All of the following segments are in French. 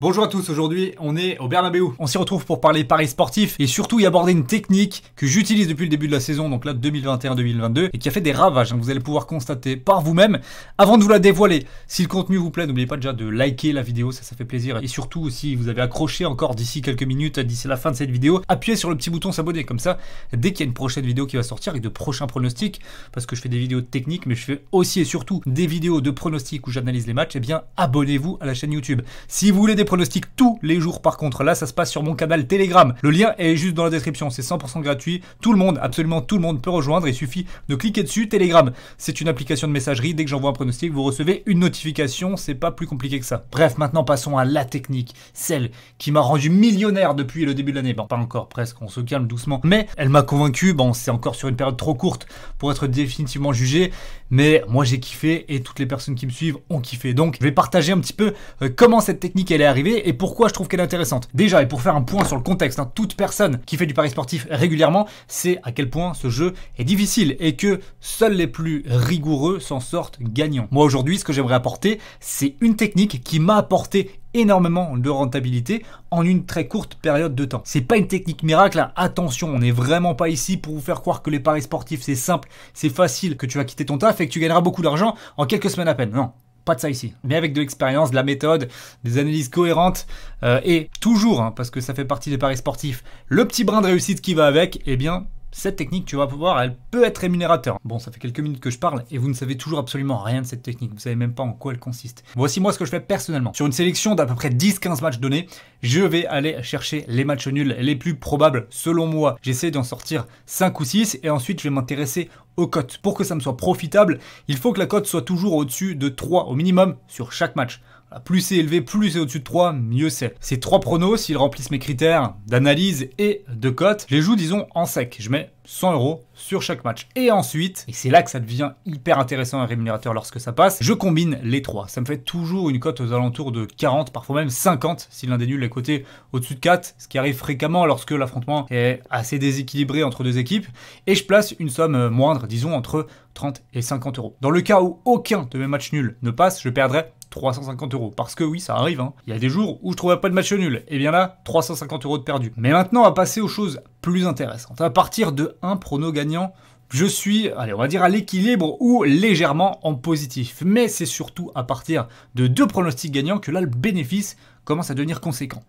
Bonjour à tous, aujourd'hui on est au Bernabeu. On s'y retrouve pour parler paris Sportif et surtout y aborder une technique que j'utilise depuis le début de la saison, donc là 2021-2022, et qui a fait des ravages, hein. vous allez pouvoir constater par vous-même. Avant de vous la dévoiler, si le contenu vous plaît, n'oubliez pas déjà de liker la vidéo, ça ça fait plaisir. Et surtout, si vous avez accroché encore d'ici quelques minutes, d'ici la fin de cette vidéo, appuyez sur le petit bouton s'abonner, comme ça, dès qu'il y a une prochaine vidéo qui va sortir et de prochains pronostics, parce que je fais des vidéos de techniques, mais je fais aussi et surtout des vidéos de pronostics où j'analyse les matchs, et eh bien abonnez-vous à la chaîne YouTube. Si vous voulez des pronostics tous les jours par contre. Là, ça se passe sur mon canal Telegram. Le lien est juste dans la description. C'est 100% gratuit. Tout le monde, absolument tout le monde peut rejoindre. Il suffit de cliquer dessus. Telegram, c'est une application de messagerie. Dès que j'envoie un pronostic, vous recevez une notification. C'est pas plus compliqué que ça. Bref, maintenant passons à la technique. Celle qui m'a rendu millionnaire depuis le début de l'année. Bon, pas encore presque. On se calme doucement. Mais elle m'a convaincu. Bon, c'est encore sur une période trop courte pour être définitivement jugé. Mais moi, j'ai kiffé et toutes les personnes qui me suivent ont kiffé. Donc, je vais partager un petit peu euh, comment cette technique elle est arrivée et pourquoi je trouve qu'elle est intéressante. Déjà, et pour faire un point sur le contexte, hein, toute personne qui fait du pari sportif régulièrement sait à quel point ce jeu est difficile et que seuls les plus rigoureux s'en sortent gagnants. Moi aujourd'hui, ce que j'aimerais apporter, c'est une technique qui m'a apporté énormément de rentabilité en une très courte période de temps. C'est pas une technique miracle, hein. attention, on n'est vraiment pas ici pour vous faire croire que les paris sportifs c'est simple, c'est facile, que tu vas quitter ton taf et que tu gagneras beaucoup d'argent en quelques semaines à peine. Non, pas de ça ici, mais avec de l'expérience, de la méthode, des analyses cohérentes euh, et toujours, hein, parce que ça fait partie des paris sportifs, le petit brin de réussite qui va avec, eh bien cette technique, tu vas pouvoir, elle peut être rémunérateur. Bon, ça fait quelques minutes que je parle et vous ne savez toujours absolument rien de cette technique. Vous ne savez même pas en quoi elle consiste. Voici moi ce que je fais personnellement. Sur une sélection d'à peu près 10-15 matchs donnés, je vais aller chercher les matchs nuls les plus probables selon moi. J'essaie d'en sortir 5 ou 6 et ensuite je vais m'intéresser aux cotes. Pour que ça me soit profitable, il faut que la cote soit toujours au-dessus de 3 au minimum sur chaque match. Ah, plus c'est élevé, plus c'est au-dessus de 3, mieux c'est. Ces trois pronos, s'ils remplissent mes critères d'analyse et de cote, je les joue, disons, en sec. Je mets 100 euros sur chaque match. Et ensuite, et c'est là que ça devient hyper intéressant et rémunérateur lorsque ça passe, je combine les trois. Ça me fait toujours une cote aux alentours de 40, parfois même 50 si l'un des nuls est coté au-dessus de 4, ce qui arrive fréquemment lorsque l'affrontement est assez déséquilibré entre deux équipes. Et je place une somme euh, moindre, disons entre 30 et 50 euros. Dans le cas où aucun de mes matchs nuls ne passe, je perdrai 350 euros. Parce que oui, ça arrive. Hein. Il y a des jours où je trouvais pas de match nul. Et eh bien là, 350 euros de perdu. Mais maintenant, on va passer aux choses plus intéressantes. À partir de un prono gagnant, je suis, allez, on va dire à l'équilibre ou légèrement en positif. Mais c'est surtout à partir de deux pronostics gagnants que là, le bénéfice commence à devenir conséquent.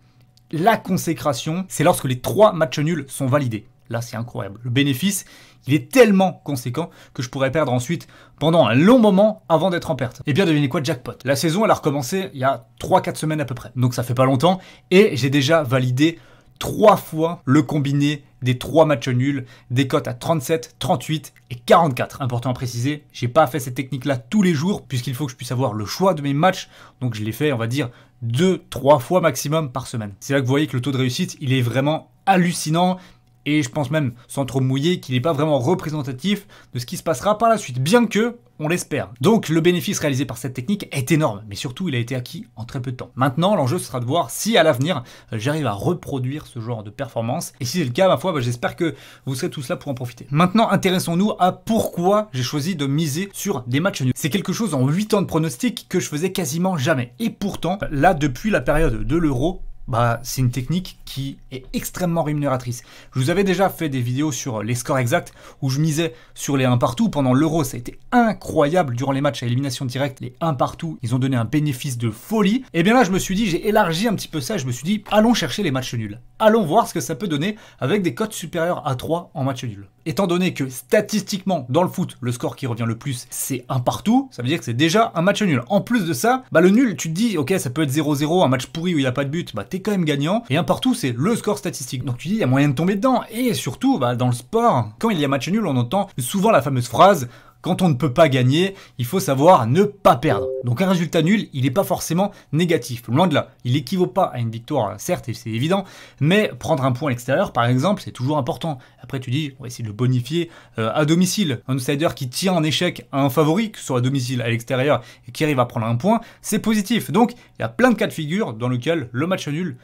La consécration, c'est lorsque les trois matchs nuls sont validés. Là, c'est incroyable. Le bénéfice, il est tellement conséquent que je pourrais perdre ensuite pendant un long moment avant d'être en perte. Et bien devinez quoi, jackpot. La saison, elle a recommencé il y a 3-4 semaines à peu près. Donc ça fait pas longtemps et j'ai déjà validé trois fois le combiné des trois matchs nuls, des cotes à 37, 38 et 44. Important à préciser, j'ai pas fait cette technique-là tous les jours puisqu'il faut que je puisse avoir le choix de mes matchs, donc je l'ai fait, on va dire, deux, trois fois maximum par semaine. C'est là que vous voyez que le taux de réussite, il est vraiment hallucinant et je pense même, sans trop mouiller, qu'il n'est pas vraiment représentatif de ce qui se passera par la suite, bien que, on l'espère. Donc le bénéfice réalisé par cette technique est énorme, mais surtout il a été acquis en très peu de temps. Maintenant, l'enjeu sera de voir si à l'avenir j'arrive à reproduire ce genre de performance, et si c'est le cas, ma foi, bah, j'espère que vous serez tous là pour en profiter. Maintenant, intéressons-nous à pourquoi j'ai choisi de miser sur des matchs nuls. C'est quelque chose en 8 ans de pronostic que je faisais quasiment jamais, et pourtant, là depuis la période de l'euro, bah, c'est une technique qui est extrêmement rémunératrice. Je vous avais déjà fait des vidéos sur les scores exacts où je misais sur les 1 partout pendant l'Euro. Ça a été incroyable durant les matchs à élimination directe. Les 1 partout, ils ont donné un bénéfice de folie. Et bien là, je me suis dit, j'ai élargi un petit peu ça. Je me suis dit, allons chercher les matchs nuls. Allons voir ce que ça peut donner avec des cotes supérieures à 3 en match nul étant donné que statistiquement, dans le foot, le score qui revient le plus, c'est un partout, ça veut dire que c'est déjà un match nul. En plus de ça, bah le nul, tu te dis, ok, ça peut être 0-0, un match pourri où il n'y a pas de but, bah t'es quand même gagnant. Et un partout, c'est le score statistique. Donc tu dis, il y a moyen de tomber dedans. Et surtout, bah, dans le sport, quand il y a match nul, on entend souvent la fameuse phrase quand on ne peut pas gagner, il faut savoir ne pas perdre. Donc un résultat nul, il n'est pas forcément négatif. Loin de là, il n'équivaut pas à une victoire, hein, certes, et c'est évident, mais prendre un point à l'extérieur, par exemple, c'est toujours important. Après, tu dis, on va essayer de le bonifier euh, à domicile. Un outsider qui tient en échec un favori, que ce soit à domicile, à l'extérieur, et qui arrive à prendre un point, c'est positif. Donc, il y a plein de cas de figure dans lequel le match nul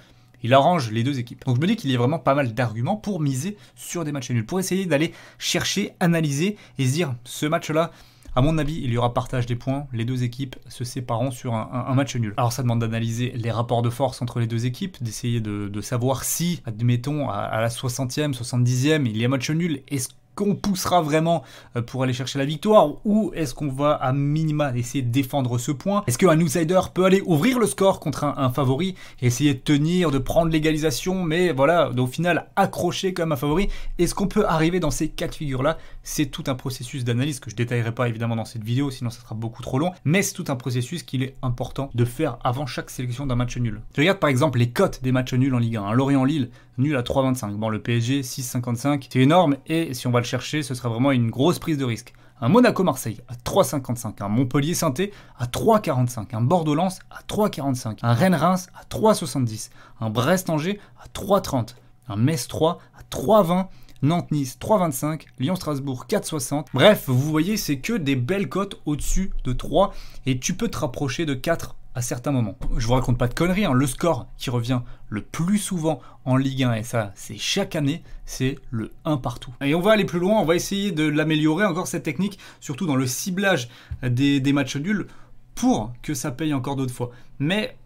il arrange les deux équipes. Donc je me dis qu'il y a vraiment pas mal d'arguments pour miser sur des matchs nuls, pour essayer d'aller chercher, analyser et se dire ce match-là, à mon avis, il y aura partage des points, les deux équipes se sépareront sur un, match nul. Alors ça demande d'analyser les rapports de force entre les deux équipes, d'essayer de, savoir si, admettons, à, à la 60e, 70e, il y a match nul, est-ce qu'on poussera vraiment euh, pour aller chercher la victoire ou est-ce qu'on va à minima essayer de défendre ce point Est-ce qu'un outsider peut aller ouvrir le score contre un, favori et essayer de tenir, de prendre l'égalisation, mais voilà, au final accrocher comme un favori Est-ce qu'on peut arriver dans ces quatre figures là C'est tout un processus d'analyse que je détaillerai pas évidemment dans cette vidéo, sinon ça sera beaucoup trop long, mais c'est tout un processus qu'il est important de faire avant chaque sélection d'un match nul. Je regarde par exemple les cotes des matchs nuls en Ligue 1. Hein. Lorient-Lille, nul à 3,25. Bon, le PSG, 6,55, c'est énorme, et si on va le chercher, ce serait vraiment une grosse prise de risque. Un Monaco-Marseille à 3,55, un Montpellier-Sainté à 3,45, un Bordeaux-Lens à 3,45, un Rennes-Reims à 3,70, un Brest-Angers à 3,30, un Metz-3 à 3,20. Nantes-Nice 3,25, Lyon-Strasbourg 4,60. Bref, vous voyez, c'est que des belles cotes au-dessus de 3 et tu peux te rapprocher de 4 à certains moments. Je vous raconte pas de conneries, hein. le score qui revient le plus souvent en Ligue 1, et ça c'est chaque année, c'est le 1 partout. Et on va aller plus loin, on va essayer de l'améliorer encore cette technique, surtout dans le ciblage des, des matchs nuls, pour que ça paye encore d'autres fois. Mais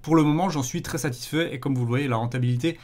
pour le moment, j'en suis très satisfait, et comme vous le voyez, la rentabilité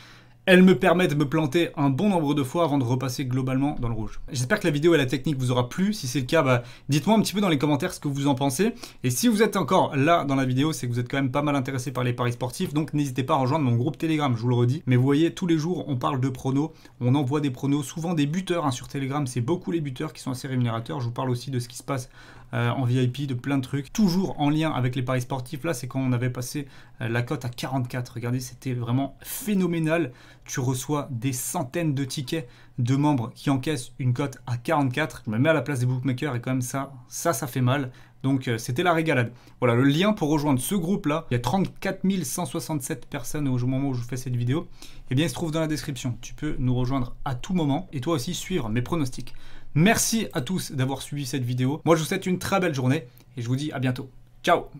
elle me permet de me planter un bon nombre de fois avant de repasser globalement dans le rouge. J'espère que la vidéo et la technique vous aura plu. Si c'est le cas, bah, dites-moi un petit peu dans les commentaires ce que vous en pensez. Et si vous êtes encore là dans la vidéo, c'est que vous êtes quand même pas mal intéressé par les paris sportifs. Donc n'hésitez pas à rejoindre mon groupe Telegram, je vous le redis. Mais vous voyez, tous les jours, on parle de pronos. On envoie des pronos, souvent des buteurs hein, sur Telegram. C'est beaucoup les buteurs qui sont assez rémunérateurs. Je vous parle aussi de ce qui se passe euh, en VIP, de plein de trucs, toujours en lien avec les paris sportifs. Là, c'est quand on avait passé euh, la cote à 44. Regardez, c'était vraiment phénoménal. Tu reçois des centaines de tickets de membres qui encaissent une cote à 44. Je me mets à la place des bookmakers et quand même ça, ça, ça fait mal. Donc euh, c'était la régalade. Voilà, le lien pour rejoindre ce groupe-là, il y a 34 167 personnes au moment où je fais cette vidéo, eh bien il se trouve dans la description. Tu peux nous rejoindre à tout moment et toi aussi suivre mes pronostics. Merci à tous d'avoir suivi cette vidéo. Moi, je vous souhaite une très belle journée et je vous dis à bientôt. Ciao